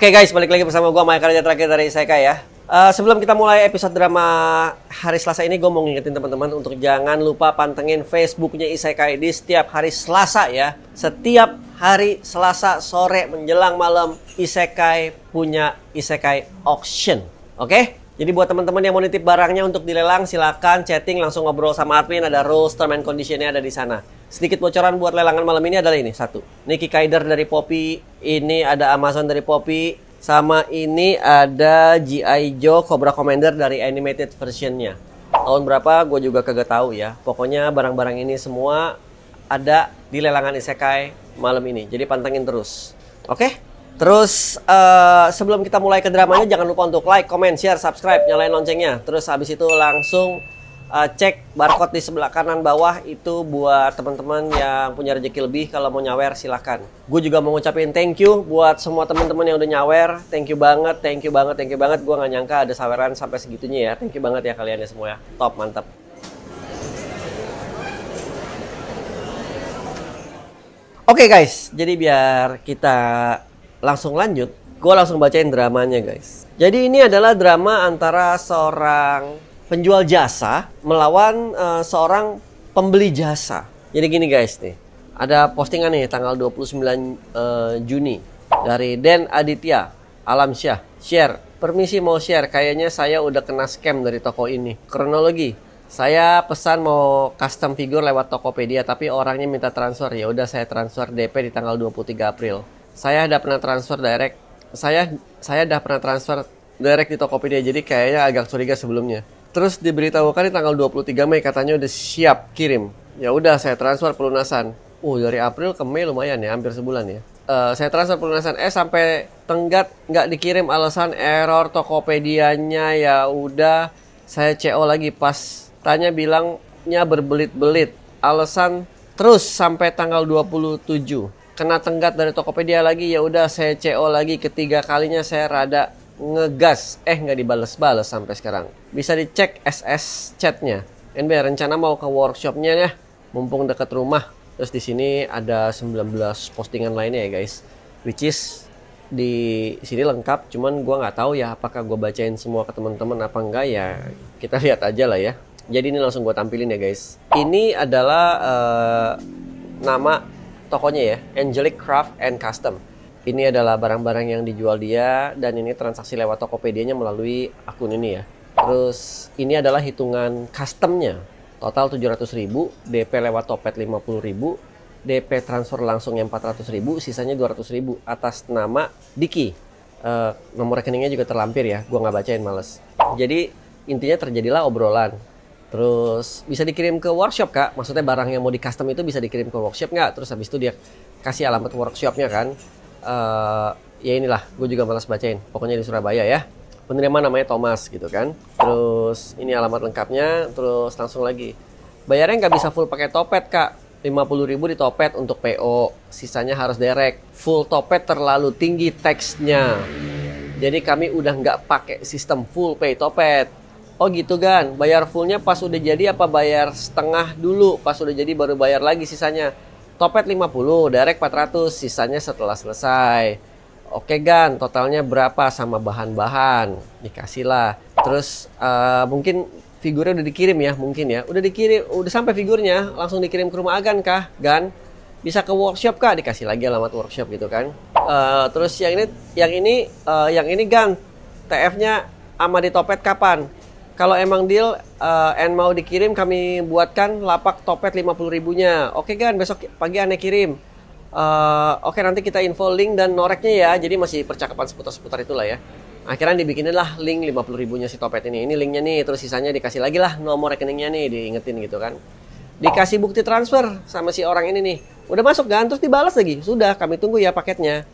Oke okay guys, balik lagi bersama gue Michael Raja terakhir dari Seka ya. Uh, sebelum kita mulai episode drama hari Selasa ini, gue mau ngingetin teman-teman untuk jangan lupa pantengin Facebooknya Isekai di setiap hari Selasa ya. Setiap hari Selasa sore menjelang malam Isekai punya Isekai Auction. Oke? Okay? Jadi buat teman-teman yang mau nitip barangnya untuk dilelang silakan chatting langsung ngobrol sama admin ada rules term and conditionnya ada di sana. Sedikit bocoran buat lelangan malam ini adalah ini satu. Niki Kaider dari Poppy, ini ada Amazon dari Poppy, sama ini ada GI Joe Cobra Commander dari animated versionnya. Tahun berapa gue juga kagak tahu ya. Pokoknya barang-barang ini semua ada di lelangan Isekai malam ini. Jadi pantengin terus. Oke? Okay? Terus uh, sebelum kita mulai ke dramanya jangan lupa untuk like, comment, share, subscribe, nyalain loncengnya. Terus habis itu langsung uh, cek barcode di sebelah kanan bawah itu buat teman-teman yang punya rezeki lebih kalau mau nyawer silahkan. Gue juga mau ngucapin thank you buat semua teman-teman yang udah nyawer. Thank you banget, thank you banget, thank you banget. Gue nggak nyangka ada saweran sampai segitunya ya. Thank you banget ya kalian ya semua ya. Top mantap. Oke okay guys, jadi biar kita langsung lanjut, gue langsung bacain dramanya guys. Jadi ini adalah drama antara seorang penjual jasa melawan uh, seorang pembeli jasa. Jadi gini guys nih, ada postingan nih tanggal 29 uh, eh, Juni dari Den Aditya Alamsyah. Share, permisi mau share, kayaknya saya udah kena scam dari toko ini. Kronologi, saya pesan mau custom figure lewat Tokopedia tapi orangnya minta transfer. Ya udah saya transfer DP di tanggal 23 April saya udah pernah transfer direct saya saya udah pernah transfer direct di Tokopedia jadi kayaknya agak curiga sebelumnya terus diberitahukan di tanggal 23 Mei katanya udah siap kirim ya udah saya transfer pelunasan uh dari April ke Mei lumayan ya hampir sebulan ya uh, saya transfer pelunasan eh sampai tenggat nggak dikirim alasan error Tokopedianya ya udah saya CO lagi pas tanya bilangnya berbelit-belit alasan terus sampai tanggal 27 kena tenggat dari Tokopedia lagi ya udah saya CO lagi ketiga kalinya saya rada ngegas eh nggak dibales-bales sampai sekarang bisa dicek SS chatnya NB rencana mau ke workshopnya ya mumpung deket rumah terus di sini ada 19 postingan lainnya ya guys which is di sini lengkap cuman gua nggak tahu ya apakah gua bacain semua ke teman-teman apa enggak ya kita lihat aja lah ya jadi ini langsung gua tampilin ya guys ini adalah uh, nama tokonya ya, Angelic Craft and Custom. Ini adalah barang-barang yang dijual dia dan ini transaksi lewat Tokopedia-nya melalui akun ini ya. Terus ini adalah hitungan customnya. Total 700.000, DP lewat Topet 50.000, DP transfer langsung yang 400.000, sisanya 200.000 atas nama Diki. Uh, nomor rekeningnya juga terlampir ya, gua nggak bacain males. Jadi intinya terjadilah obrolan Terus bisa dikirim ke workshop kak? Maksudnya barang yang mau di custom itu bisa dikirim ke workshop nggak? Terus habis itu dia kasih alamat workshopnya kan? Uh, ya inilah, gue juga malas bacain. Pokoknya di Surabaya ya. Penerima namanya Thomas gitu kan. Terus ini alamat lengkapnya. Terus langsung lagi. Bayarnya nggak bisa full pakai topet kak. 50 ribu di topet untuk PO. Sisanya harus direct. Full topet terlalu tinggi teksnya. Jadi kami udah nggak pakai sistem full pay topet Oh gitu kan, bayar fullnya pas udah jadi apa bayar setengah dulu, pas udah jadi baru bayar lagi sisanya. Topet 50, direct 400, sisanya setelah selesai. Oke Gan, totalnya berapa sama bahan-bahan? Dikasihlah. Terus uh, mungkin figurnya udah dikirim ya, mungkin ya. Udah dikirim, udah sampai figurnya, langsung dikirim ke rumah Agan kah, Gan? Bisa ke workshop kah? Dikasih lagi alamat workshop gitu kan. Uh, terus yang ini, yang ini, uh, yang ini Gan, TF-nya sama topet kapan? Kalau emang deal uh, and mau dikirim kami buatkan lapak topet 50 ribunya. Oke okay, kan besok pagi aneh kirim. Uh, Oke okay, nanti kita info link dan noreknya ya. Jadi masih percakapan seputar-seputar itulah ya. Akhirnya dibikinin lah link 50 ribunya si topet ini. Ini linknya nih, terus sisanya dikasih lagi lah nomor rekeningnya nih, diingetin gitu kan. Dikasih bukti transfer sama si orang ini nih. Udah masuk kan? terus dibalas lagi. Sudah, kami tunggu ya paketnya.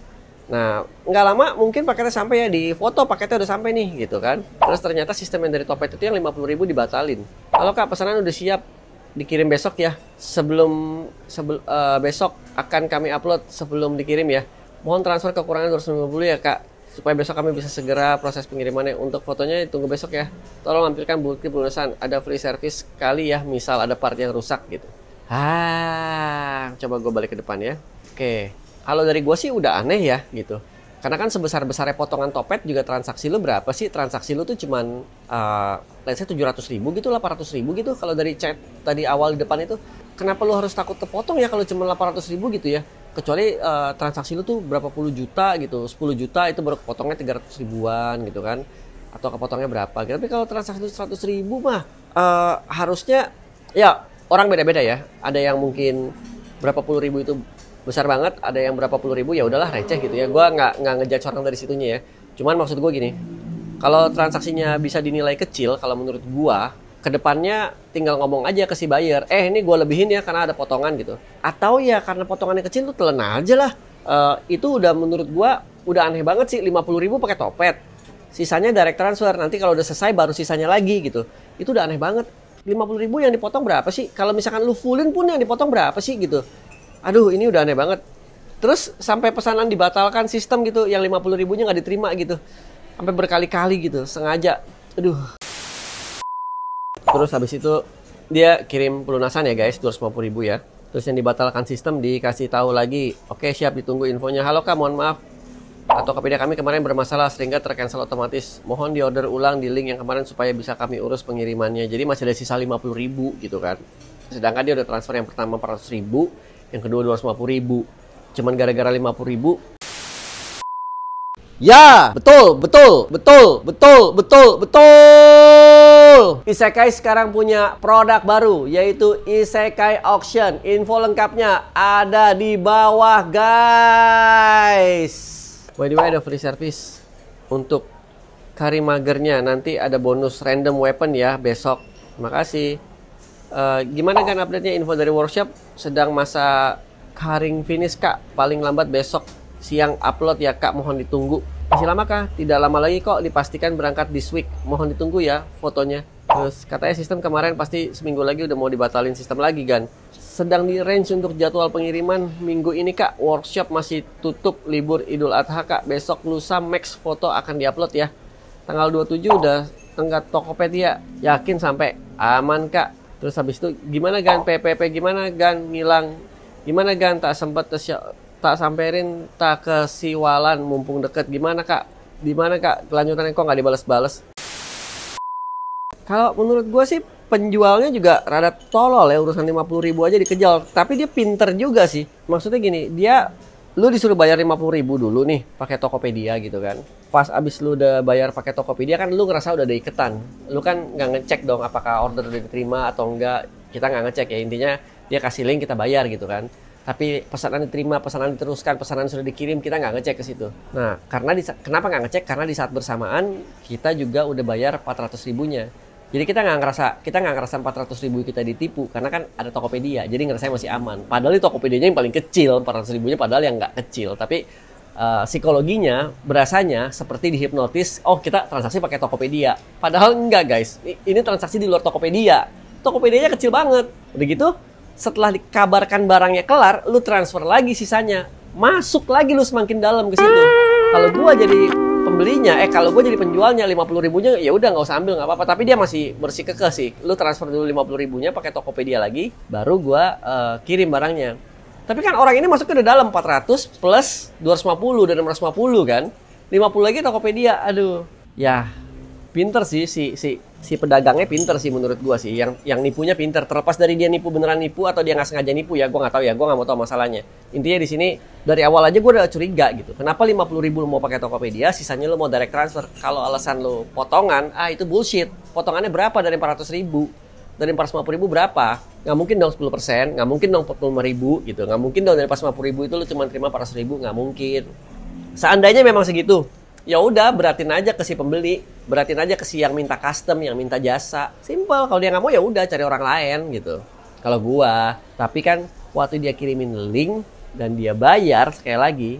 Nah, nggak lama mungkin paketnya sampai ya di foto paketnya udah sampai nih gitu kan. Terus ternyata sistem yang dari Topet itu yang 50 ribu dibatalin. Kalau kak, pesanan udah siap dikirim besok ya. Sebelum sebel, uh, besok akan kami upload sebelum dikirim ya. Mohon transfer kekurangan 250 ya kak supaya besok kami bisa segera proses pengirimannya untuk fotonya tunggu besok ya tolong lampirkan bukti penulisan ada free service kali ya misal ada part yang rusak gitu ah coba gue balik ke depan ya oke okay kalau dari gue sih udah aneh ya gitu karena kan sebesar besarnya potongan topet juga transaksi lu berapa sih transaksi lu tuh cuman uh, let's say 700 ribu gitu 800 ribu gitu kalau dari chat tadi awal di depan itu kenapa lu harus takut terpotong ya kalau cuma 800 ribu gitu ya kecuali uh, transaksi lu tuh berapa puluh juta gitu 10 juta itu baru kepotongnya 300 ribuan gitu kan atau kepotongnya berapa gitu. tapi kalau transaksi lu 100 ribu mah uh, harusnya ya orang beda-beda ya ada yang mungkin berapa puluh ribu itu besar banget ada yang berapa puluh ribu ya udahlah receh gitu ya gue nggak nggak ngejat orang dari situnya ya cuman maksud gue gini kalau transaksinya bisa dinilai kecil kalau menurut gue kedepannya tinggal ngomong aja ke si buyer eh ini gue lebihin ya karena ada potongan gitu atau ya karena potongannya kecil tuh telan aja lah uh, itu udah menurut gue udah aneh banget sih lima puluh ribu pakai topet sisanya direct transfer nanti kalau udah selesai baru sisanya lagi gitu itu udah aneh banget 50 ribu yang dipotong berapa sih kalau misalkan lu fullin pun yang dipotong berapa sih gitu aduh ini udah aneh banget terus sampai pesanan dibatalkan sistem gitu yang 50 ribunya nggak diterima gitu sampai berkali-kali gitu sengaja aduh terus habis itu dia kirim pelunasan ya guys 250 ribu ya terus yang dibatalkan sistem dikasih tahu lagi oke siap ditunggu infonya halo kak mohon maaf atau kepada kami kemarin bermasalah sehingga tercancel otomatis mohon diorder ulang di link yang kemarin supaya bisa kami urus pengirimannya jadi masih ada sisa 50 ribu gitu kan sedangkan dia udah transfer yang pertama 400 ribu yang kedua 250 ribu cuman gara-gara 50 ribu Ya, betul, betul, betul, betul, betul, betul. Isekai sekarang punya produk baru yaitu Isekai Auction. Info lengkapnya ada di bawah, guys. By the way, ada free service untuk Kari Magernya. Nanti ada bonus random weapon ya besok. Makasih. Uh, gimana kan update-nya info dari workshop? sedang masa karing finish kak paling lambat besok siang upload ya kak mohon ditunggu masih lama kak tidak lama lagi kok dipastikan berangkat this week mohon ditunggu ya fotonya terus katanya sistem kemarin pasti seminggu lagi udah mau dibatalin sistem lagi kan sedang di range untuk jadwal pengiriman minggu ini kak workshop masih tutup libur idul adha kak besok lusa max foto akan diupload ya tanggal 27 udah tenggat Tokopedia yakin sampai aman kak terus habis itu gimana gan PPP oh. gimana gan ngilang gimana gan tak sempat tak samperin tak ke siwalan mumpung deket gimana kak gimana mana kak kelanjutannya kok nggak dibales-bales kalau menurut gue sih penjualnya juga rada tolol ya urusan 50 ribu aja dikejar tapi dia pinter juga sih maksudnya gini dia lu disuruh bayar lima puluh ribu dulu nih pakai Tokopedia gitu kan pas abis lu udah bayar pakai Tokopedia kan lu ngerasa udah ada iketan lu kan nggak ngecek dong apakah order udah diterima atau enggak kita nggak ngecek ya intinya dia kasih link kita bayar gitu kan tapi pesanan diterima pesanan diteruskan pesanan sudah dikirim kita nggak ngecek ke situ nah karena di, kenapa nggak ngecek karena di saat bersamaan kita juga udah bayar empat ratus ribunya jadi kita nggak ngerasa kita nggak ngerasa 400 ribu kita ditipu karena kan ada Tokopedia. Jadi ngerasa masih aman. Padahal di tokopedia yang paling kecil 400 ribunya padahal yang nggak kecil. Tapi uh, psikologinya berasanya seperti dihipnotis. Oh kita transaksi pakai Tokopedia. Padahal enggak guys. Ini transaksi di luar Tokopedia. Tokopedia-nya kecil banget. Udah gitu setelah dikabarkan barangnya kelar, lu transfer lagi sisanya. Masuk lagi lu semakin dalam ke situ. Kalau gua jadi pembelinya eh kalau gue jadi penjualnya lima puluh ribunya ya udah nggak usah ambil nggak apa-apa tapi dia masih bersih keke sih lu transfer dulu lima puluh ribunya pakai tokopedia lagi baru gue uh, kirim barangnya tapi kan orang ini masuk ke dalam empat ratus plus dua ratus lima puluh dan ratus lima puluh kan lima puluh lagi tokopedia aduh ya pinter sih si si si pedagangnya pinter sih menurut gua sih yang yang nipunya pinter terlepas dari dia nipu beneran nipu atau dia nggak sengaja nipu ya gua nggak tahu ya gua nggak mau tahu masalahnya intinya di sini dari awal aja gua udah curiga gitu kenapa lima puluh ribu lo mau pakai Tokopedia sisanya lo mau direct transfer kalau alasan lo potongan ah itu bullshit potongannya berapa dari empat ratus ribu dari empat ratus ribu berapa nggak mungkin dong sepuluh persen nggak mungkin dong empat puluh ribu gitu nggak mungkin dong dari empat ratus ribu itu lo cuma terima empat ribu nggak mungkin seandainya memang segitu ya udah beratin aja ke si pembeli beratin aja ke si yang minta custom yang minta jasa Simpel. kalau dia nggak mau ya udah cari orang lain gitu kalau gua tapi kan waktu dia kirimin link dan dia bayar sekali lagi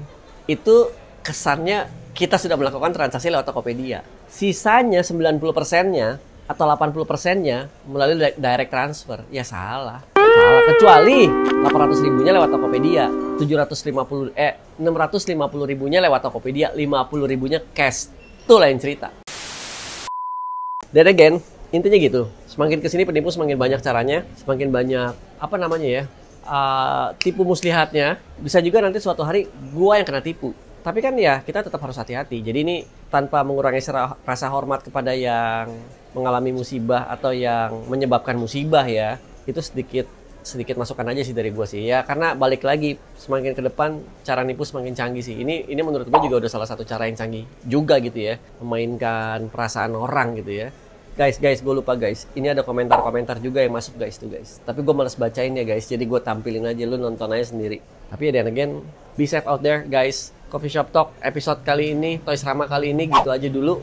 itu kesannya kita sudah melakukan transaksi lewat Tokopedia sisanya 90 persennya atau 80 persennya melalui direct transfer ya salah masalah kecuali 800 ribunya lewat Tokopedia 750 eh 650 ribunya lewat Tokopedia 50 ribunya cash itu lain cerita dan again intinya gitu semakin kesini penipu semakin banyak caranya semakin banyak apa namanya ya uh, tipu muslihatnya bisa juga nanti suatu hari gua yang kena tipu tapi kan ya kita tetap harus hati-hati jadi ini tanpa mengurangi rasa hormat kepada yang mengalami musibah atau yang menyebabkan musibah ya itu sedikit sedikit masukan aja sih dari gue sih ya karena balik lagi semakin ke depan cara nipu semakin canggih sih ini ini menurut gue juga udah salah satu cara yang canggih juga gitu ya memainkan perasaan orang gitu ya guys guys gue lupa guys ini ada komentar-komentar juga yang masuk guys tuh guys tapi gue males bacain ya guys jadi gue tampilin aja lu nonton aja sendiri tapi ya dan again be safe out there guys coffee shop talk episode kali ini Toys Rama kali ini gitu aja dulu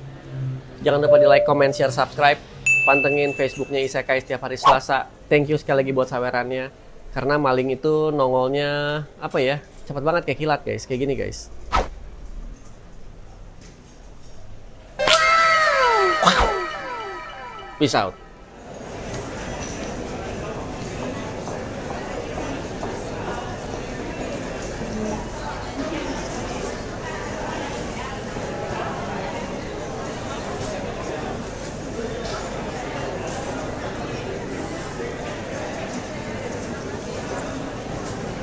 jangan lupa di like comment share subscribe pantengin Facebooknya Isekai setiap hari Selasa thank you sekali lagi buat sawerannya karena maling itu nongolnya apa ya cepat banget kayak kilat guys kayak gini guys peace out